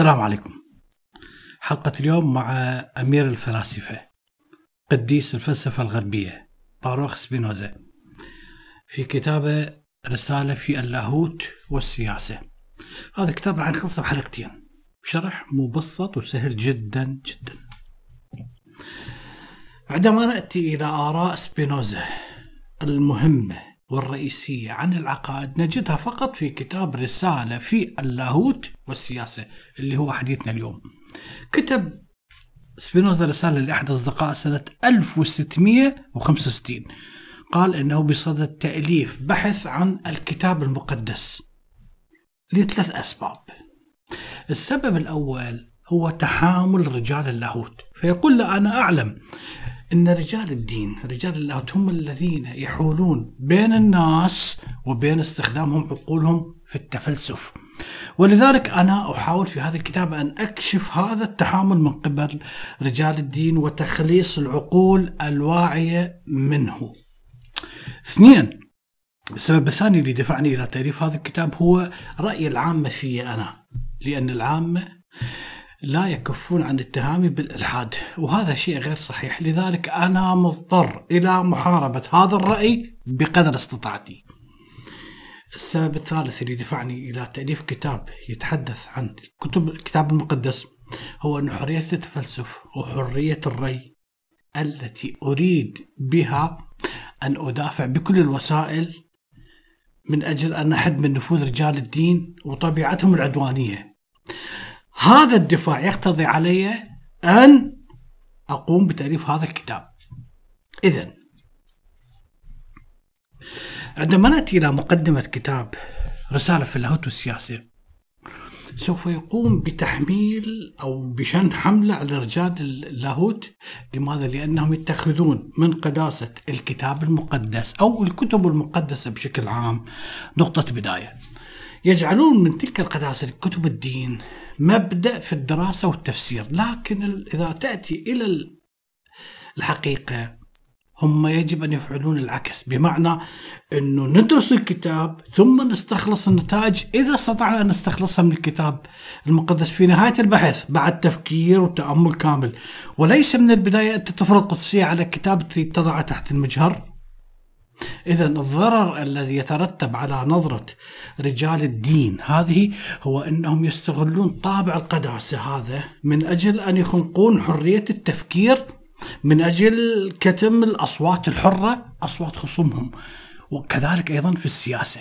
السلام عليكم حلقة اليوم مع أمير الفلاسفة قديس الفلسفة الغربية باروخ سبينوزا في كتابه رسالة في اللاهوت والسياسة هذا كتاب راح نخلصه بحلقتين شرح مبسط وسهل جدا جدا عندما نأتي إلى آراء سبينوزا المهمة والرئيسية عن العقائد نجدها فقط في كتاب رسالة في اللاهوت والسياسة اللي هو حديثنا اليوم كتب سبينوزا رسالة لأحد أصدقائه سنة 1665 قال أنه بصدد تأليف بحث عن الكتاب المقدس لثلاث أسباب السبب الأول هو تحامل رجال اللاهوت فيقول له أنا أعلم ان رجال الدين رجال الله هم الذين يحولون بين الناس وبين استخدامهم عقولهم في التفلسف ولذلك انا احاول في هذا الكتاب ان اكشف هذا التحامل من قبل رجال الدين وتخليص العقول الواعيه منه. اثنين السبب الثاني اللي دفعني الى تاليف هذا الكتاب هو راي العامه في انا لان العامه لا يكفون عن اتهامي بالالحاد وهذا شيء غير صحيح لذلك انا مضطر الى محاربه هذا الراي بقدر استطاعتي. السبب الثالث اللي دفعني الى تاليف كتاب يتحدث عن كتب الكتاب المقدس هو ان حريه التفلسف وحريه الري التي اريد بها ان ادافع بكل الوسائل من اجل ان احد من نفوذ رجال الدين وطبيعتهم العدوانيه. هذا الدفاع يقتضي علي أن أقوم بتأليف هذا الكتاب إذا عندما نأتي إلى مقدمة كتاب رسالة في اللاهوت السياسي سوف يقوم بتحميل أو بشن حملة على رجال اللاهوت لماذا؟ لأنهم يتخذون من قداسة الكتاب المقدس أو الكتب المقدسة بشكل عام نقطة بداية يجعلون من تلك القداسة كتب الدين مبدأ في الدراسة والتفسير لكن إذا تأتي إلى الحقيقة هم يجب أن يفعلون العكس بمعنى أنه ندرس الكتاب ثم نستخلص النتائج إذا استطعنا أن نستخلصها من الكتاب المقدس في نهاية البحث بعد تفكير وتأمل كامل وليس من البداية أنت تفرض قدسية على كتاب تضعه تحت المجهر إذا الضرر الذي يترتب على نظرة رجال الدين هذه هو أنهم يستغلون طابع القداسة هذا من أجل أن يخنقون حرية التفكير من أجل كتم الأصوات الحرة أصوات خصومهم وكذلك أيضا في السياسة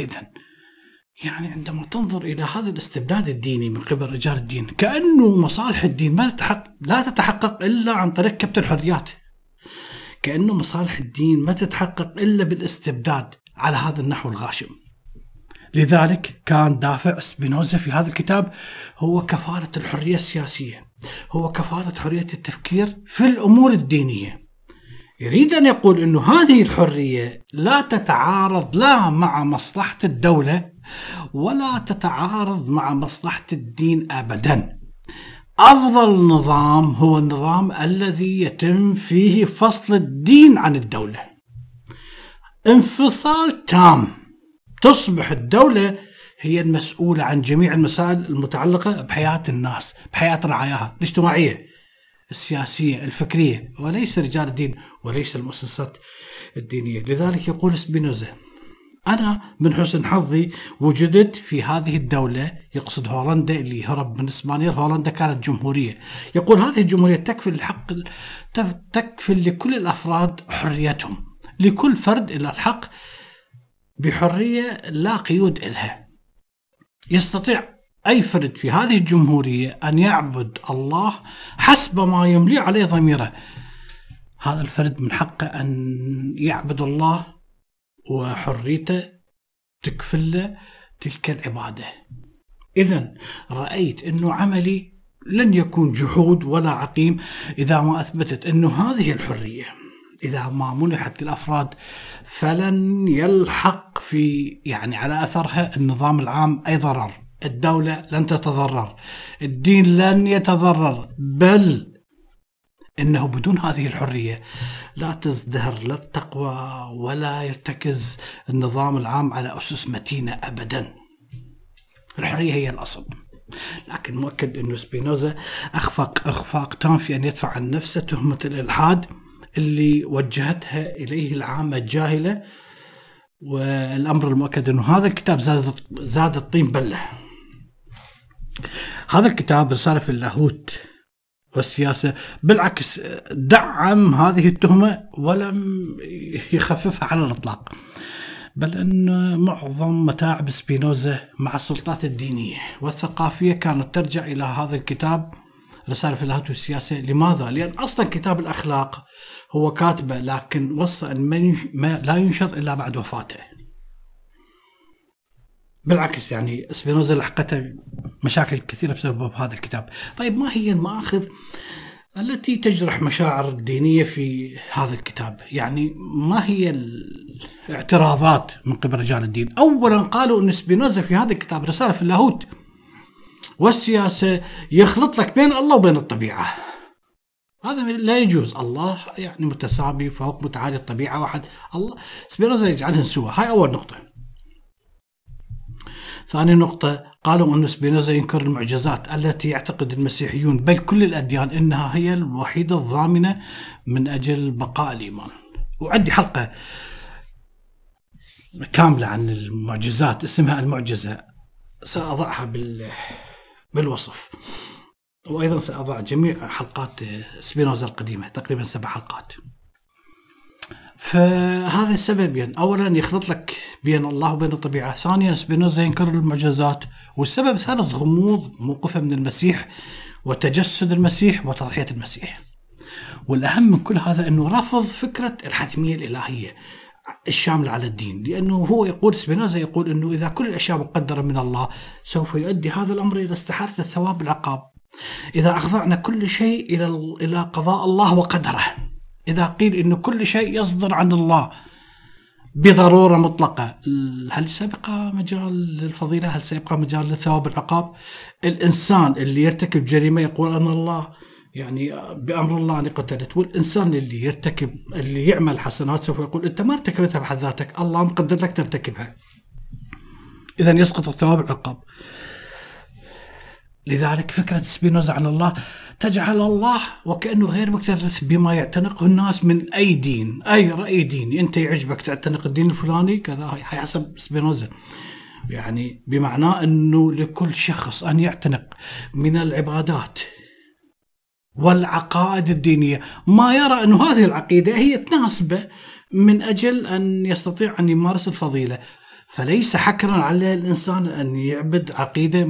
إذا يعني عندما تنظر إلى هذا الاستبداد الديني من قبل رجال الدين كأنه مصالح الدين ما تتحقق لا تتحقق إلا عن طريق كبت الحريات كأنه مصالح الدين ما تتحقق إلا بالاستبداد على هذا النحو الغاشم لذلك كان دافع سبينوزا في هذا الكتاب هو كفالة الحرية السياسية هو كفالة حرية التفكير في الأمور الدينية يريد أن يقول أن هذه الحرية لا تتعارض لا مع مصلحة الدولة ولا تتعارض مع مصلحة الدين أبدا أفضل نظام هو النظام الذي يتم فيه فصل الدين عن الدولة انفصال تام تصبح الدولة هي المسؤولة عن جميع المسائل المتعلقة بحياة الناس بحياة رعاياها الاجتماعية السياسية الفكرية وليس رجال الدين وليس المؤسسات الدينية لذلك يقول سبينوزا أنا من حسن حظي وجدت في هذه الدولة يقصد هولندا اللي هرب من إسبانيا هولندا كانت جمهورية يقول هذه الجمهورية تكفي الحق تكفي لكل الأفراد حريتهم لكل فرد الى الحق بحرية لا قيود إلها يستطيع أي فرد في هذه الجمهورية أن يعبد الله حسب ما يملي عليه ضميره هذا الفرد من حقه أن يعبد الله وحريته تكفل تلك العبادة إذا رأيت أنه عملي لن يكون جحود ولا عقيم إذا ما أثبتت أنه هذه الحرية إذا ما منحت الأفراد فلن يلحق في يعني على أثرها النظام العام أي ضرر الدولة لن تتضرر الدين لن يتضرر بل انه بدون هذه الحريه لا تزدهر لا التقوى ولا يرتكز النظام العام على اسس متينه ابدا. الحريه هي الاصل. لكن مؤكد انه سبينوزا اخفق اخفاق تام في ان يدفع عن نفسه تهمه الالحاد اللي وجهتها اليه العامه الجاهله والامر المؤكد انه هذا الكتاب زاد زاد الطين بله. هذا الكتاب رساله في اللاهوت والسياسه بالعكس دعم هذه التهمه ولم يخففها على الاطلاق بل ان معظم متاعب سبينوزا مع السلطات الدينيه والثقافيه كانت ترجع الى هذا الكتاب رسالة في الهاتف والسياسة لماذا؟ لأن أصلا كتاب الأخلاق هو كاتبه لكن وصى أن لا ينشر إلا بعد وفاته بالعكس يعني سبينوزا لحقته مشاكل كثيرة بسبب هذا الكتاب طيب ما هي المآخذ التي تجرح مشاعر الدينية في هذا الكتاب يعني ما هي الاعتراضات من قبل رجال الدين أولا قالوا أن سبينوزا في هذا الكتاب رسالة في اللاهوت والسياسة يخلط لك بين الله وبين الطبيعة هذا لا يجوز الله يعني متسامي فوق متعالي الطبيعة واحد الله سبينوزا يجعلهن سوى هاي أول نقطة ثاني نقطة قالوا أن سبينوزا ينكر المعجزات التي يعتقد المسيحيون بل كل الأديان أنها هي الوحيدة الضامنة من أجل بقاء الإيمان وعندي حلقة كاملة عن المعجزات اسمها المعجزة سأضعها بال بالوصف وأيضا سأضع جميع حلقات سبينوزا القديمة تقريبا سبع حلقات فهذا السببين يعني. أولا يخلط لك بين الله وبين الطبيعة ثانيا سبينوزا ينكر المعجزات والسبب الثالث غموض موقفه من المسيح وتجسد المسيح وتضحية المسيح والأهم من كل هذا أنه رفض فكرة الحتمية الإلهية الشاملة على الدين لأنه هو يقول سبينوزا يقول أنه إذا كل الأشياء مقدرة من الله سوف يؤدي هذا الأمر إلى استحالة الثواب والعقاب إذا أخضعنا كل شيء إلى إلى قضاء الله وقدره إذا قيل أن كل شيء يصدر عن الله بضرورة مطلقة هل سيبقى مجال للفضيلة هل سيبقى مجال للثواب والعقاب الإنسان اللي يرتكب جريمة يقول أن الله يعني بأمر الله أني قتلت والإنسان اللي يرتكب اللي يعمل حسنات سوف يقول أنت ما ارتكبتها بحد ذاتك الله مقدر لك ترتكبها إذا يسقط الثواب والعقاب لذلك فكرة سبينوزا عن الله تجعل الله وكأنه غير مكترث بما يعتنقه الناس من أي دين أي رأي ديني أنت يعجبك تعتنق الدين الفلاني كذا حسب سبينوزا يعني بمعنى أنه لكل شخص أن يعتنق من العبادات والعقائد الدينية ما يرى أن هذه العقيدة هي تناسبه من أجل أن يستطيع أن يمارس الفضيلة فليس حكرا على الإنسان أن يعبد عقيدة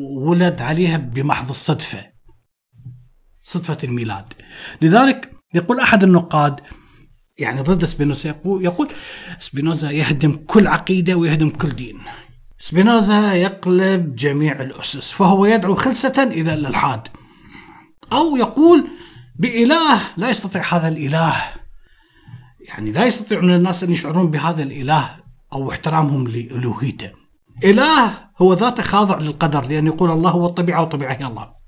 ولد عليها بمحض الصدفة صدفة الميلاد لذلك يقول أحد النقاد يعني ضد سبينوزا يقول سبينوزا يهدم كل عقيدة ويهدم كل دين سبينوزا يقلب جميع الأسس فهو يدعو خلسة إلى الإلحاد أو يقول بإله لا يستطيع هذا الإله يعني لا يستطيع الناس أن يشعرون بهذا الإله أو احترامهم لألوهيته إله هو ذاته خاضع للقدر لأن يقول الله هو الطبيعة والطبيعة هي الله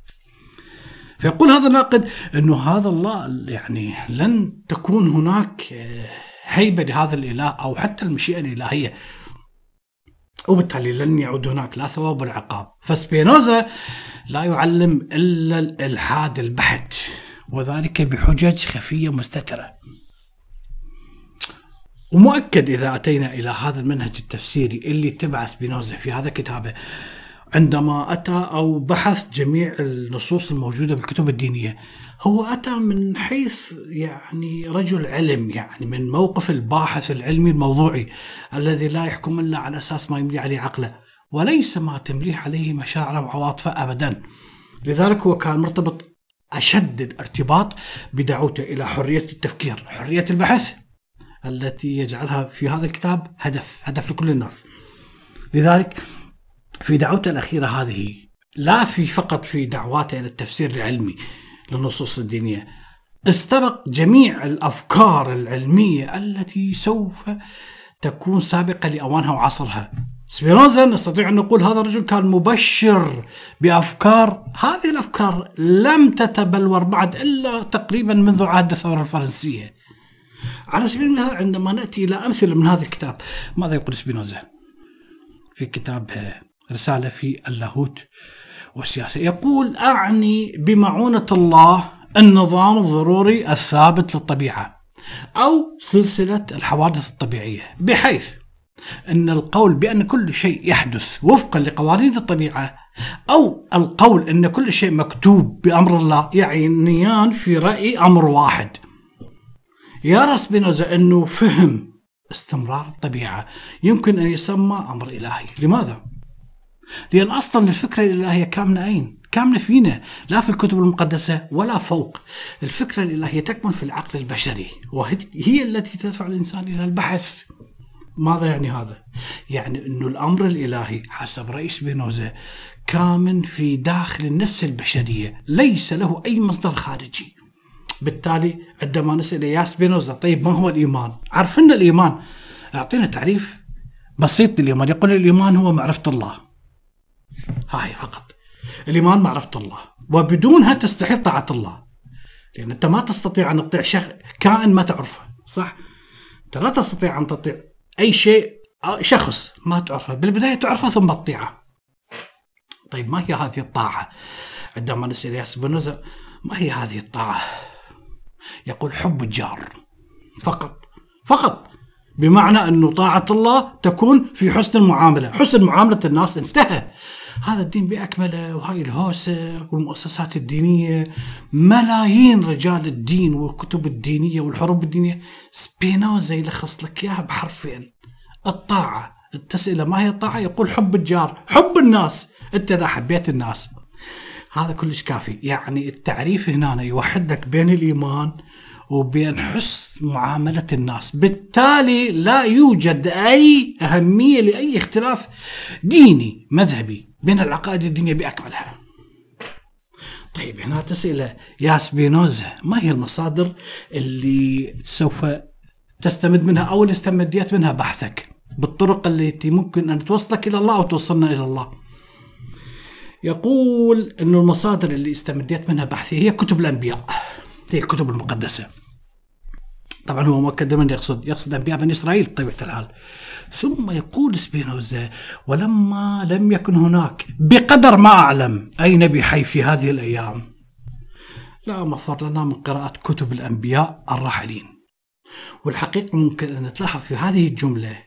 فيقول هذا الناقد أنه هذا الله يعني لن تكون هناك آه، هيبة لهذا الإله أو حتى المشيئة الإلهية وبالتالي لن يعود هناك لا ثواب ولا عقاب فسبينوزا لا يعلم إلا الإلحاد البحت وذلك بحجج خفية مستترة ومؤكد إذا أتينا إلى هذا المنهج التفسيري اللي تبع سبينوزا في هذا كتابه عندما أتى أو بحث جميع النصوص الموجودة بالكتب الدينية هو أتى من حيث يعني رجل علم يعني من موقف الباحث العلمي الموضوعي الذي لا يحكم إلا على أساس ما يملي عليه عقله وليس ما تمليه عليه مشاعره وعواطفه أبدا لذلك هو كان مرتبط أشد الارتباط بدعوته إلى حرية التفكير حرية البحث التي يجعلها في هذا الكتاب هدف هدف لكل الناس لذلك في دعوته الأخيرة هذه لا في فقط في دعواته إلى التفسير العلمي للنصوص الدينية استبق جميع الأفكار العلمية التي سوف تكون سابقة لأوانها وعصرها سبينوزا نستطيع أن نقول هذا الرجل كان مبشر بأفكار هذه الأفكار لم تتبلور بعد إلا تقريبا منذ عهد الثورة الفرنسية على سبيل المثال عندما ناتي الى امثله من هذا الكتاب ماذا يقول سبينوزا؟ في كتاب رساله في اللاهوت والسياسه يقول اعني بمعونه الله النظام الضروري الثابت للطبيعه او سلسله الحوادث الطبيعيه بحيث ان القول بان كل شيء يحدث وفقا لقوانين الطبيعه او القول ان كل شيء مكتوب بامر الله يعنيان يعني في رايي امر واحد يرى سبينوزا أنه فهم استمرار الطبيعة يمكن أن يسمى أمر إلهي لماذا؟ لأن أصلا الفكرة الإلهية كامنة أين؟ كامنة فينا لا في الكتب المقدسة ولا فوق الفكرة الإلهية تكمن في العقل البشري وهي التي تدفع الإنسان إلى البحث ماذا يعني هذا؟ يعني أنه الأمر الإلهي حسب رئيس بينوزا كامن في داخل النفس البشرية ليس له أي مصدر خارجي بالتالي عندما نسال اياس بينوزا طيب ما هو الايمان؟ عرفنا الايمان اعطينا تعريف بسيط للايمان يقول الايمان هو معرفه الله. هاي فقط. الايمان معرفه الله وبدونها تستحيل طاعه الله. لان انت ما تستطيع ان تطيع شخص كائن ما تعرفه، صح؟ انت لا تستطيع ان تطيع اي شيء أو شخص ما تعرفه، بالبدايه تعرفه ثم تطيعه. طيب ما هي هذه الطاعه؟ عندما نسال ياس بن ما هي هذه الطاعه؟ يقول حب الجار فقط فقط بمعنى أن طاعة الله تكون في حسن المعاملة حسن معاملة الناس انتهى هذا الدين بأكمله وهاي الهوسة والمؤسسات الدينية ملايين رجال الدين والكتب الدينية والحروب الدينية سبينوزا يلخص لك إياها بحرفين الطاعة التسألة ما هي الطاعة يقول حب الجار حب الناس أنت إذا حبيت الناس هذا كلش كافي يعني التعريف هنا يوحدك بين الإيمان وبين حسن معاملة الناس بالتالي لا يوجد أي أهمية لأي اختلاف ديني مذهبي بين العقائد الدينية بأكملها طيب هنا تسئلة يا سبينوزا ما هي المصادر اللي سوف تستمد منها أو اللي استمديت منها بحثك بالطرق التي ممكن أن توصلك إلى الله أو توصلنا إلى الله يقول أن المصادر اللي استمديت منها بحثي هي كتب الأنبياء هي الكتب المقدسة طبعا هو مؤكد من يقصد يقصد أنبياء بني إسرائيل بطبيعة الحال ثم يقول سبينوزا ولما لم يكن هناك بقدر ما أعلم أي نبي حي في هذه الأيام لا مفر لنا من قراءة كتب الأنبياء الراحلين والحقيقة ممكن أن تلاحظ في هذه الجملة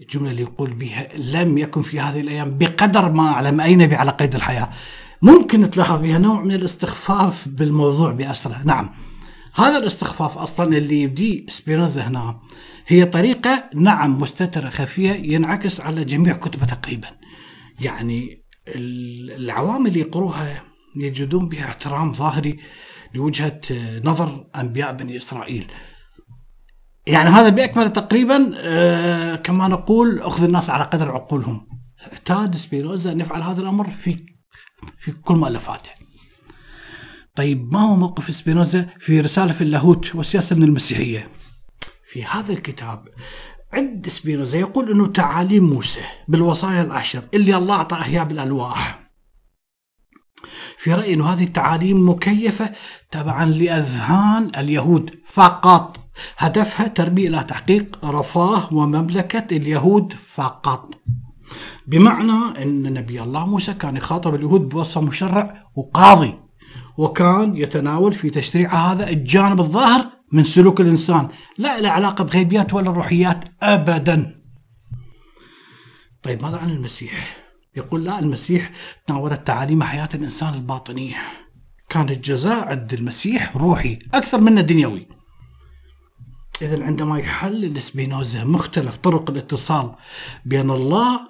الجملة اللي يقول بها لم يكن في هذه الأيام بقدر ما أعلم أي نبي على قيد الحياة ممكن تلاحظ بها نوع من الاستخفاف بالموضوع بأسره نعم هذا الاستخفاف أصلا اللي يبدي سبينوزا هنا هي طريقة نعم مستترة خفية ينعكس على جميع كتبه تقريبا يعني العوام اللي يقروها يجدون بها احترام ظاهري لوجهة نظر أنبياء بني إسرائيل يعني هذا باكمله تقريبا آه، كما نقول اخذ الناس على قدر عقولهم اعتاد سبينوزا ان يفعل هذا الامر في في كل مؤلفاته طيب ما هو موقف سبينوزا في رساله في اللاهوت والسياسه من المسيحيه في هذا الكتاب عند سبينوزا يقول انه تعاليم موسى بالوصايا العشر اللي الله اعطاه اياها بالالواح في رايي انه هذه التعاليم مكيفه تبعا لاذهان اليهود فقط هدفها تربية إلى تحقيق رفاه ومملكة اليهود فقط بمعنى أن نبي الله موسى كان يخاطب اليهود بوصف مشرع وقاضي وكان يتناول في تشريع هذا الجانب الظاهر من سلوك الإنسان لا له علاقة بغيبيات ولا روحيات أبدا طيب ماذا عن المسيح؟ يقول لا المسيح تناولت تعاليم حياة الإنسان الباطنية كان الجزاء عند المسيح روحي أكثر منه دنيوي إذا عندما يحلل سبينوزا مختلف طرق الاتصال بين الله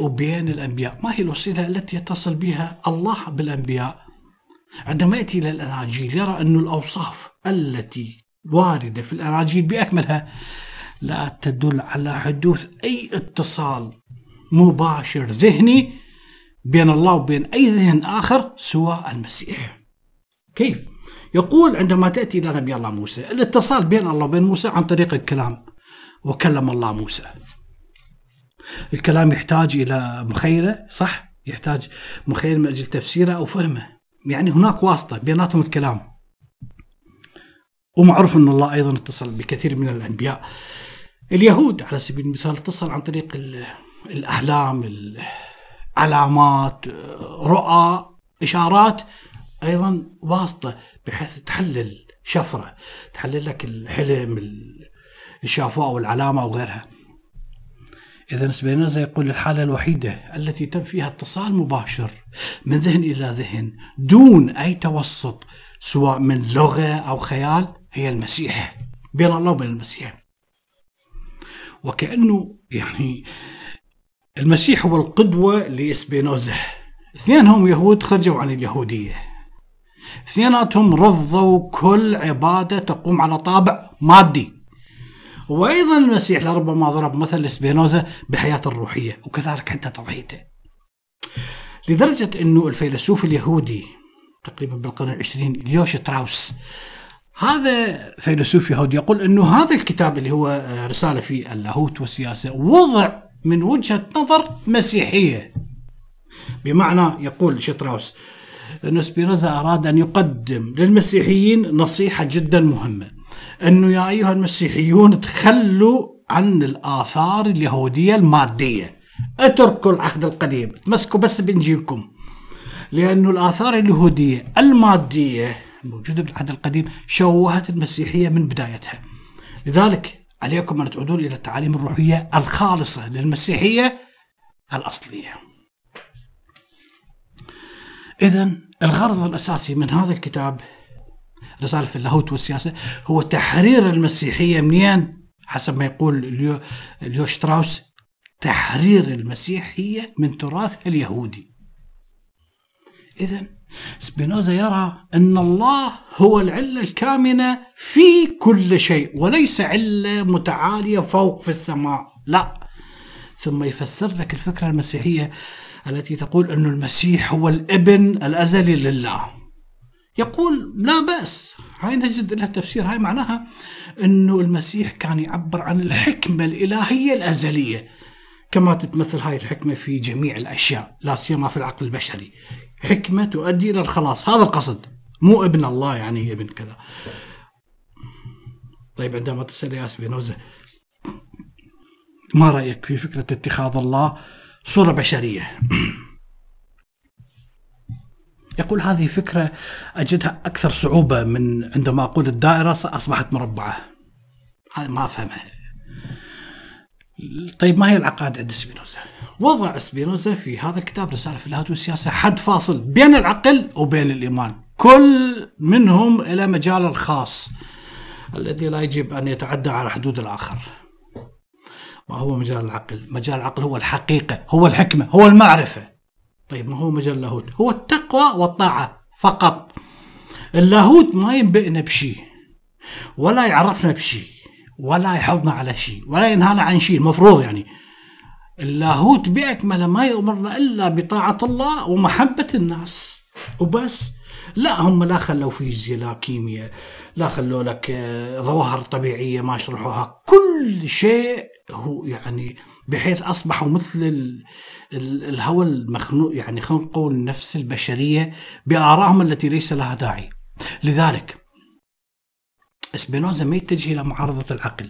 وبين الأنبياء ما هي الوسيلة التي يتصل بها الله بالأنبياء عندما يأتي إلى الأناجيل يرى أن الأوصاف التي واردة في الأناجيل بأكملها لا تدل على حدوث أي اتصال مباشر ذهني بين الله وبين أي ذهن آخر سوى المسيح كيف؟ يقول عندما تأتي إلى نبي الله موسى الاتصال بين الله وبين موسى عن طريق الكلام وكلم الله موسى الكلام يحتاج إلى مخيلة صح يحتاج مخيلة من أجل تفسيره أو فهمه يعني هناك واسطة بيناتهم الكلام ومعروف أن الله أيضا اتصل بكثير من الأنبياء اليهود على سبيل المثال اتصل عن طريق الأحلام العلامات رؤى إشارات ايضا واسطه بحيث تحلل شفره تحلل لك الحلم الشافوه والعلامه وغيرها إذا سبينازا يقول الحالة الوحيدة التي تم فيها اتصال مباشر من ذهن إلى ذهن دون أي توسط سواء من لغة أو خيال هي المسيح بين الله وبين المسيح وكأنه يعني المسيح هو القدوة لسبينوزا اثنينهم يهود خرجوا عن اليهودية اثنيناتهم رفضوا كل عبادة تقوم على طابع مادي وأيضا المسيح لربما ضرب مثل سبينوزا بحياة الروحية وكذلك حتى تضحيته لدرجة أنه الفيلسوف اليهودي تقريبا بالقرن العشرين اليوش تراوس هذا فيلسوف يهودي يقول أنه هذا الكتاب اللي هو آه، رسالة في اللاهوت والسياسة وضع من وجهة نظر مسيحية بمعنى يقول شتراوس أن سبينوزا أراد أن يقدم للمسيحيين نصيحة جدا مهمة أنه يا أيها المسيحيون تخلوا عن الآثار اليهودية المادية اتركوا العهد القديم تمسكوا بس بإنجيلكم لأنه الآثار اليهودية المادية الموجودة بالعهد القديم شوهت المسيحية من بدايتها لذلك عليكم أن تعودون إلى التعاليم الروحية الخالصة للمسيحية الأصلية إذا الغرض الأساسي من هذا الكتاب رسالة في اللاهوت والسياسة هو تحرير المسيحية منين؟ حسب ما يقول اليو, اليو شتراوس تحرير المسيحية من تراثها اليهودي إذا سبينوزا يرى أن الله هو العلة الكامنة في كل شيء وليس علة متعالية فوق في السماء لا ثم يفسر لك الفكرة المسيحية التي تقول أن المسيح هو الابن الأزلي لله يقول لا بأس هاي نجد لها تفسير هاي معناها أنه المسيح كان يعبر عن الحكمة الإلهية الأزلية كما تتمثل هاي الحكمة في جميع الأشياء لا سيما في العقل البشري حكمة تؤدي إلى الخلاص هذا القصد مو ابن الله يعني ابن كذا طيب عندما تسأل يا سبينوزا ما رأيك في فكرة اتخاذ الله صورة بشرية يقول هذه فكرة أجدها أكثر صعوبة من عندما أقول الدائرة أصبحت مربعة هذا ما أفهمها طيب ما هي العقائد عند سبينوزا؟ وضع سبينوزا في هذا الكتاب رسالة في اللاهوت والسياسة حد فاصل بين العقل وبين الإيمان كل منهم إلى مجال الخاص الذي لا يجب أن يتعدى على حدود الآخر ما هو مجال العقل مجال العقل هو الحقيقة هو الحكمة هو المعرفة طيب ما هو مجال اللاهوت هو التقوى والطاعة فقط اللاهوت ما ينبئنا بشيء ولا يعرفنا بشيء ولا يحضنا على شيء ولا ينهانا عن شيء المفروض يعني اللاهوت بأكمله ما يأمرنا إلا بطاعة الله ومحبة الناس وبس لا هم لا خلوا فيزياء لا كيمياء لا خلوا لك آه، ظواهر طبيعية ما شرحوها كل شيء هو يعني بحيث اصبحوا مثل الهوى المخنوق يعني خنقوا النفس البشريه بارائهم التي ليس لها داعي لذلك سبينوزا ما يتجه الى معارضه العقل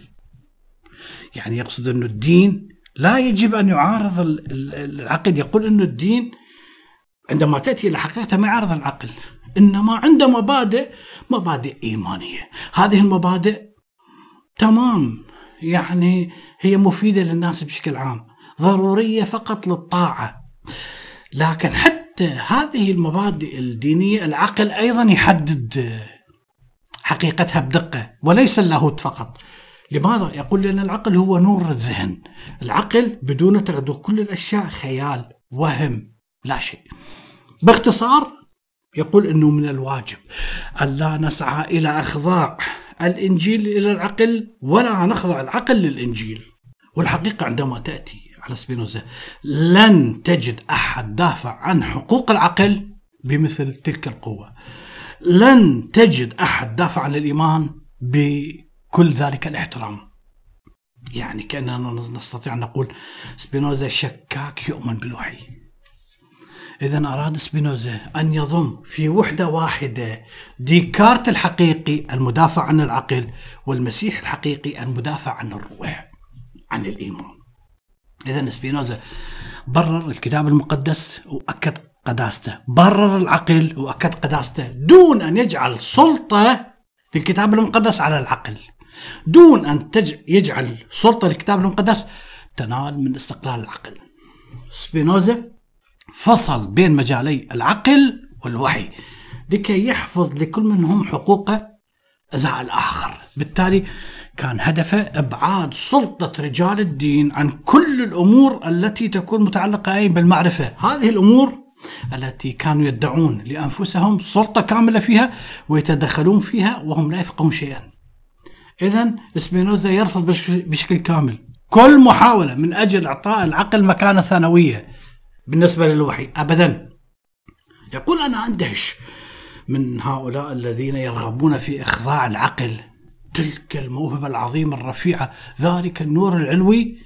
يعني يقصد انه الدين لا يجب ان يعارض العقل يقول انه الدين عندما تاتي الى حقيقته ما يعارض العقل انما عنده مبادئ مبادئ ايمانيه هذه المبادئ تمام يعني هي مفيدة للناس بشكل عام ضرورية فقط للطاعة لكن حتى هذه المبادئ الدينية العقل أيضا يحدد حقيقتها بدقة وليس اللاهوت فقط لماذا؟ يقول لأن العقل هو نور الذهن العقل بدون تغدو كل الأشياء خيال وهم لا شيء باختصار يقول أنه من الواجب ألا نسعى إلى أخضاع الإنجيل إلى العقل ولا نخضع العقل للإنجيل والحقيقة عندما تأتي على سبينوزا لن تجد أحد دافع عن حقوق العقل بمثل تلك القوة لن تجد أحد دافع عن الإيمان بكل ذلك الاحترام يعني كأننا نستطيع أن نقول سبينوزا شكاك يؤمن بالوحي إذا أراد سبينوزا أن يضم في وحدة واحدة ديكارت الحقيقي المدافع عن العقل والمسيح الحقيقي المدافع عن الروح عن الإيمان إذا سبينوزا برر الكتاب المقدس وأكد قداسته برر العقل وأكد قداسته دون أن يجعل سلطة للكتاب المقدس على العقل دون أن تج... يجعل سلطة الكتاب المقدس تنال من استقلال العقل سبينوزا فصل بين مجالي العقل والوحي لكي يحفظ لكل منهم حقوقه ازاء الاخر بالتالي كان هدفه ابعاد سلطه رجال الدين عن كل الامور التي تكون متعلقه بالمعرفه، هذه الامور التي كانوا يدعون لانفسهم سلطه كامله فيها ويتدخلون فيها وهم لا يفقهون شيئا. اذا سبينوزا يرفض بشكل كامل كل محاوله من اجل اعطاء العقل مكانه ثانويه بالنسبه للوحي ابدا. يقول انا اندهش من هؤلاء الذين يرغبون في اخضاع العقل تلك الموهبة العظيمة الرفيعة ذلك النور العلوي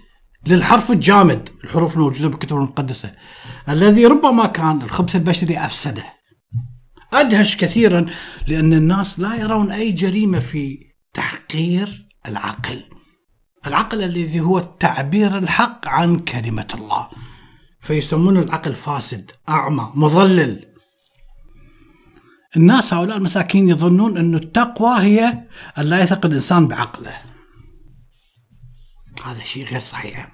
للحرف الجامد الحروف الموجودة بالكتب المقدسة الذي ربما كان الخبث البشري أفسده أدهش كثيرا لأن الناس لا يرون أي جريمة في تحقير العقل العقل الذي هو التعبير الحق عن كلمة الله فيسمون العقل فاسد أعمى مضلل الناس هؤلاء المساكين يظنون أن التقوى هي أن لا يثق الإنسان بعقله هذا شيء غير صحيح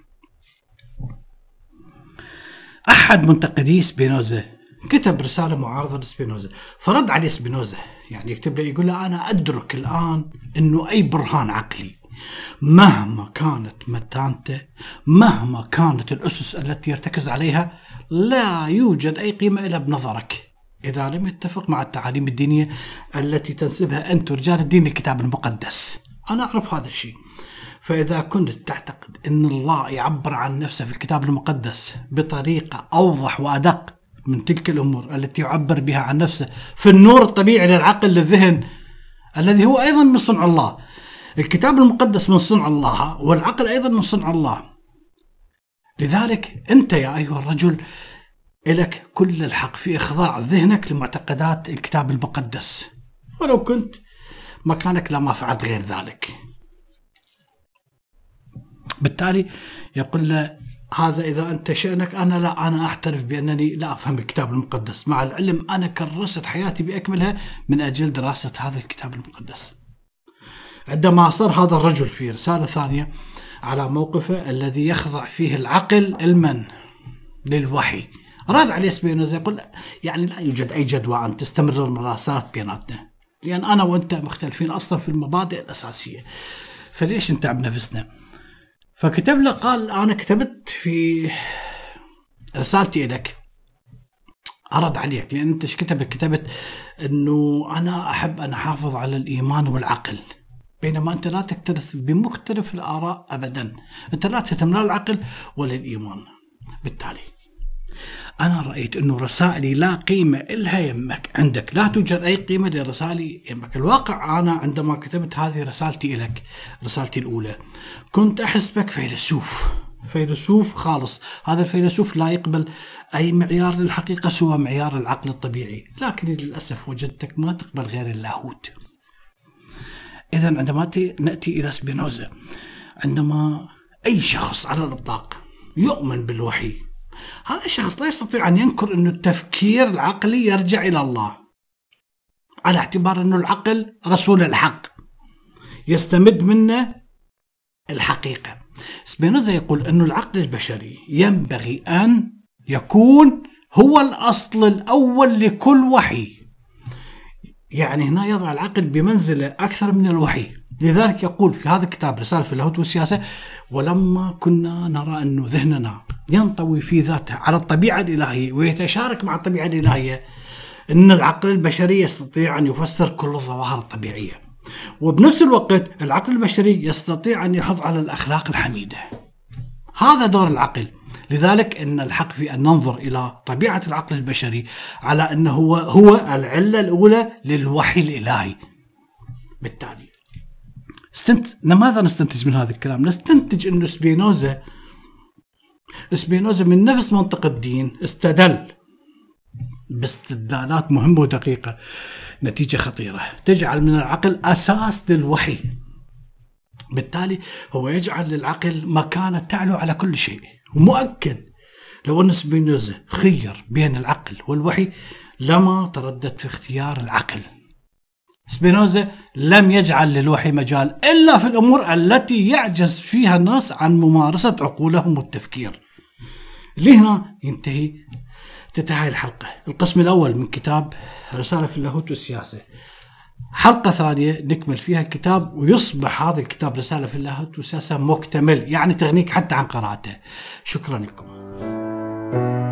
أحد منتقدي سبينوزا كتب رسالة معارضة لسبينوزا فرد عليه سبينوزا يعني يكتب له يقول له أنا أدرك الآن أنه أي برهان عقلي مهما كانت متانته مهما كانت الأسس التي يرتكز عليها لا يوجد أي قيمة إلا بنظرك إذا لم يتفق مع التعاليم الدينية التي تنسبها أنت رجال الدين للكتاب المقدس أنا أعرف هذا الشيء فإذا كنت تعتقد أن الله يعبر عن نفسه في الكتاب المقدس بطريقة أوضح وأدق من تلك الأمور التي يعبر بها عن نفسه في النور الطبيعي للعقل للذهن الذي هو أيضا من صنع الله الكتاب المقدس من صنع الله والعقل أيضا من صنع الله لذلك أنت يا أيها الرجل إلك كل الحق في إخضاع ذهنك لمعتقدات الكتاب المقدس ولو كنت مكانك لما فعلت غير ذلك بالتالي يقول له هذا إذا أنت شأنك أنا لا أنا أعترف بأنني لا أفهم الكتاب المقدس مع العلم أنا كرست حياتي بأكملها من أجل دراسة هذا الكتاب المقدس عندما صار هذا الرجل في رسالة ثانية على موقفه الذي يخضع فيه العقل المن للوحي أراد عليه سبينوزا يقول يعني لا يوجد أي جدوى أن تستمر المراسلات بيناتنا لأن أنا وأنت مختلفين أصلا في المبادئ الأساسية فليش نتعب نفسنا فكتب له قال أنا كتبت في رسالتي لك أرد عليك لأن أنت ايش كتبت كتبت أنه أنا أحب أن أحافظ على الإيمان والعقل بينما أنت لا تكترث بمختلف الآراء أبدا أنت لا تهتم لا العقل ولا الإيمان بالتالي أنا رأيت أنه رسائلي لا قيمة إلها يمك عندك لا توجد أي قيمة لرسائلي يمك الواقع أنا عندما كتبت هذه رسالتي لك رسالتي الأولى كنت أحس بك فيلسوف فيلسوف خالص هذا الفيلسوف لا يقبل أي معيار للحقيقة سوى معيار العقل الطبيعي لكن للأسف وجدتك ما تقبل غير اللاهوت إذا عندما نأتي إلى سبينوزا عندما أي شخص على الإطلاق يؤمن بالوحي هذا الشخص لا يستطيع أن ينكر أن التفكير العقلي يرجع إلى الله على اعتبار أن العقل رسول الحق يستمد منه الحقيقة سبينوزا يقول أن العقل البشري ينبغي أن يكون هو الأصل الأول لكل وحي يعني هنا يضع العقل بمنزلة أكثر من الوحي لذلك يقول في هذا الكتاب رسالة في اللاهوت والسياسة ولما كنا نرى أن ذهننا ينطوي في ذاته على الطبيعة الإلهية ويتشارك مع الطبيعة الإلهية أن العقل البشري يستطيع أن يفسر كل الظواهر الطبيعية وبنفس الوقت العقل البشري يستطيع أن يحافظ على الأخلاق الحميدة هذا دور العقل لذلك ان الحق في ان ننظر الى طبيعه العقل البشري على انه هو, هو العله الاولى للوحي الالهي بالتالي استنت لماذا نستنتج من هذا الكلام؟ نستنتج انه سبينوزا سبينوزا من نفس منطق الدين استدل باستدلالات مهمه ودقيقه نتيجه خطيره تجعل من العقل اساس للوحي بالتالي هو يجعل للعقل مكانه تعلو على كل شيء ومؤكد لو ان سبينوزا خير بين العقل والوحي لما تردد في اختيار العقل سبينوزا لم يجعل للوحي مجال إلا في الأمور التي يعجز فيها الناس عن ممارسة عقولهم والتفكير لهنا ينتهي تنتهي الحلقة القسم الأول من كتاب رسالة في اللاهوت والسياسة حلقة ثانية نكمل فيها الكتاب ويصبح هذا الكتاب رسالة في اللاهوت والسياسة مكتمل يعني تغنيك حتى عن قراءته شكرا لكم